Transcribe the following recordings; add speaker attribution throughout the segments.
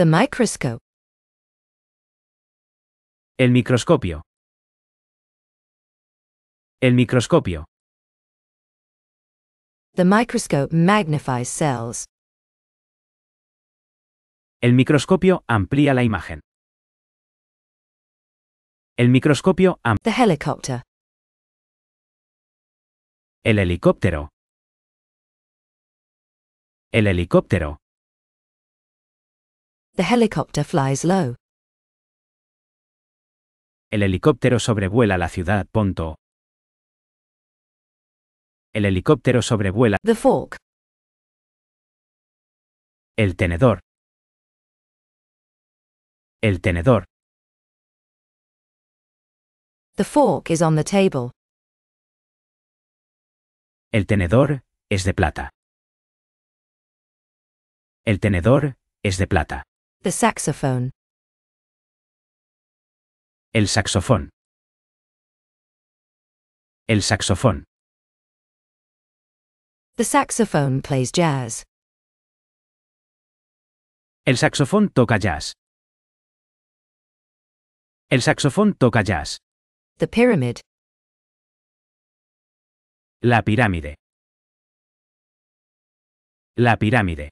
Speaker 1: The microscope. El microscopio. El microscopio. The microscope magnifies cells. El microscopio amplía la imagen. El microscopio amplía. The helicopter. El helicóptero. El helicóptero. El helicóptero sobrevuela la ciudad. El helicóptero sobrevuela. The fork. El tenedor. El tenedor. The fork is on the table. El tenedor es de plata. El tenedor es de plata. The saxophone. El saxofón. El saxofón. The saxophone plays jazz. El saxofón toca jazz. El saxofón toca jazz. The pyramid. La pirámide. La pirámide.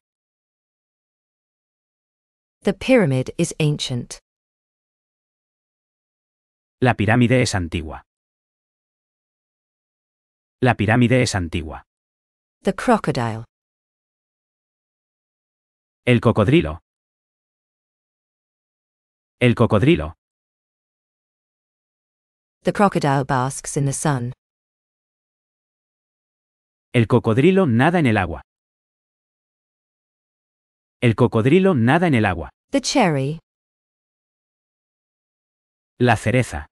Speaker 1: The pyramid is ancient. La pirámide es antigua. La pirámide es antigua. The crocodile. El cocodrilo. El cocodrilo. The crocodile basks in the sun. El cocodrilo nada en el agua. El cocodrilo nada en el agua. The cherry. La cereza.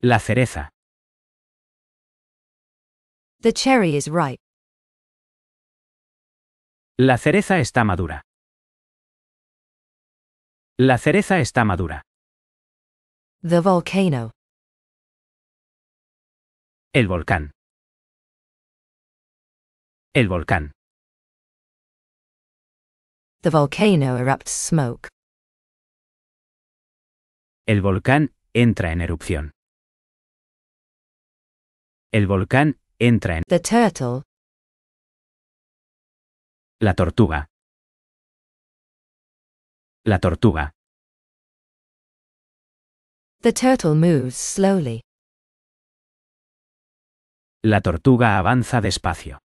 Speaker 1: La cereza. The cherry is ripe. La cereza está madura. La cereza está madura. The volcano. El volcán. El volcán volcano erupts smoke. El volcán entra en erupción. El volcán entra en. The turtle. La tortuga. La tortuga. The turtle moves slowly. La tortuga avanza despacio.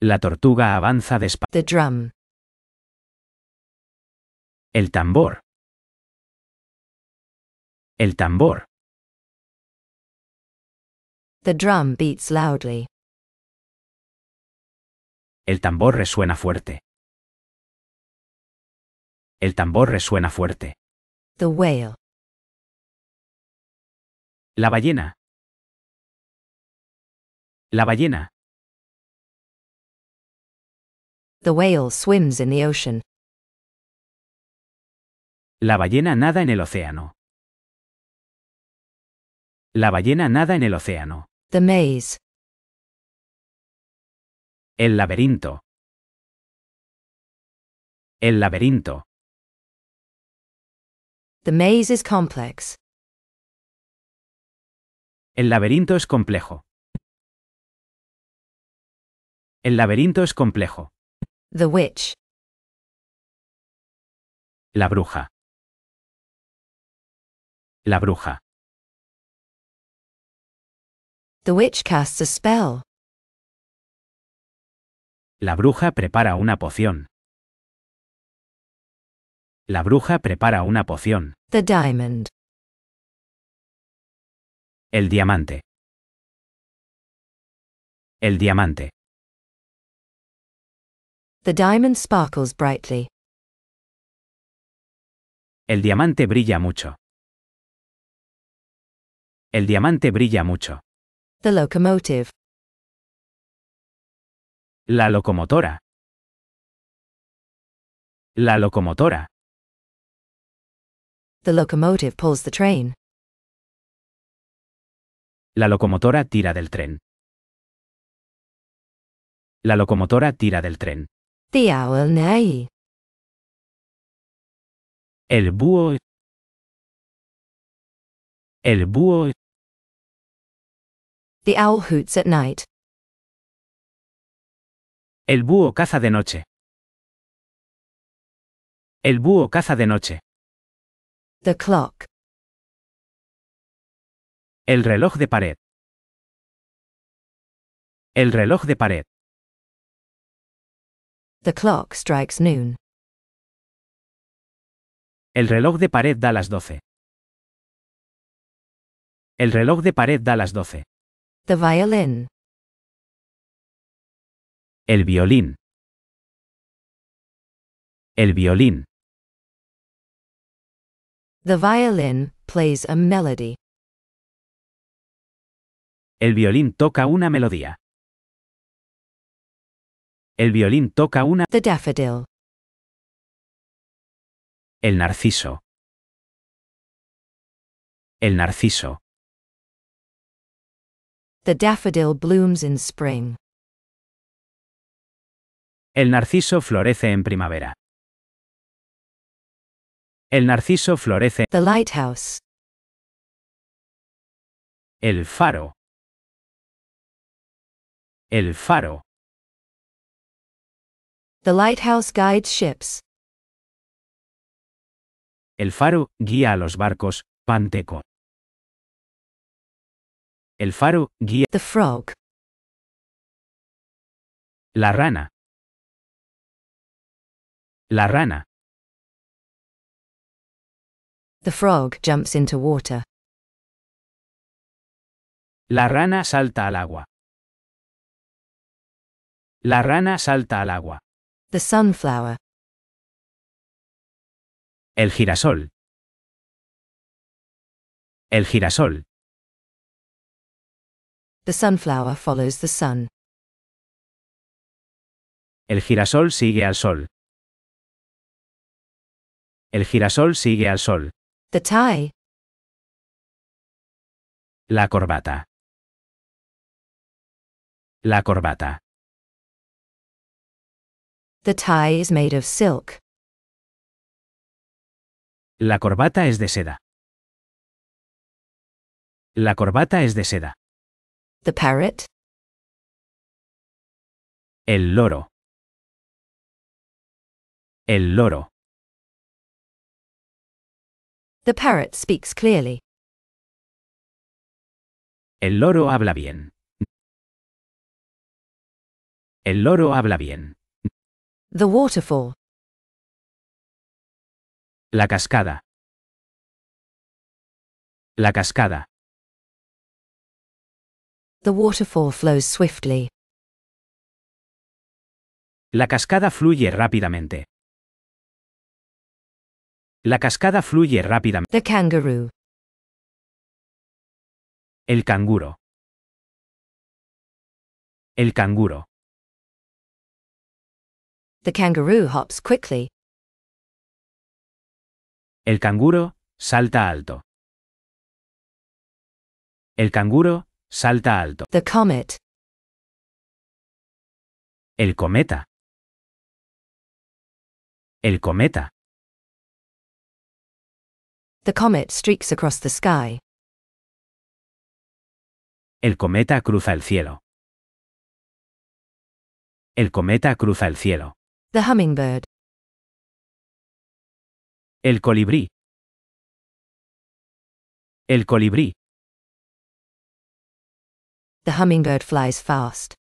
Speaker 1: La tortuga avanza despacio. El tambor. El tambor. The drum beats loudly. El tambor resuena fuerte. El tambor resuena fuerte. The whale. La ballena. La ballena. whale swims in the ocean. La ballena nada en el océano. La ballena nada en el océano. The maze. El laberinto. El laberinto. The maze is complex. El laberinto es complejo. El laberinto es complejo. The Witch. La bruja. La bruja. The witch casts a spell. La bruja prepara una poción. La bruja prepara una poción. The diamond. El diamante. El diamante. The diamond sparkles brightly. El diamante brilla mucho. El diamante brilla mucho. The locomotive. La locomotora. La locomotora. The locomotive pulls the train. La locomotora tira del tren. La locomotora tira del tren owl ei. El búho. El búho. The owl hoots at night. El búho caza de noche. El búho caza de noche. The clock. El reloj de pared. El reloj de pared. The clock strikes noon. El reloj de pared da las 12. El reloj de pared da las 12. The violin. El violín. El violín. The violin plays a melody. El violín toca una melodía. El violín toca una. The daffodil. El narciso. El narciso. The daffodil blooms in spring. El narciso florece en primavera. El narciso florece. The lighthouse. El faro. El faro. The lighthouse guides ships. El faro guía a los barcos, Panteco. El faro guía. The frog. La rana. La rana. The frog jumps into water. La rana salta al agua. La rana salta al agua. The sunflower. El girasol. El girasol. The sunflower follows the sun. El girasol sigue al sol. El girasol sigue al sol. The tie. La corbata. La corbata. The tie is made of silk. La corbata es de seda. La corbata es de seda. The parrot. El loro. El loro. The parrot speaks clearly. El loro habla bien. El loro habla bien. The waterfall. La cascada. La cascada. The waterfall flows swiftly. La cascada fluye rápidamente. La cascada fluye rápidamente. The kangaroo. El canguro. El canguro. The kangaroo hops quickly. El canguro salta alto. El canguro salta alto. The comet. El cometa. El cometa. The comet streaks across the sky. El cometa cruza el cielo. El cometa cruza el cielo. The hummingbird. El colibrí. El colibrí. The hummingbird flies fast.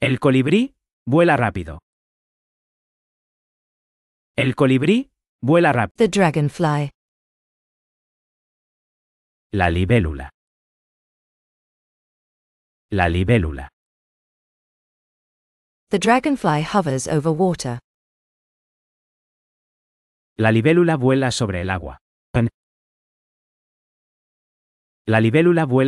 Speaker 1: El colibrí vuela rápido. El colibrí vuela rápido. The dragonfly. La libélula. La libélula. The dragonfly hovers over water. La libélula vuela sobre el agua. La libélula vuela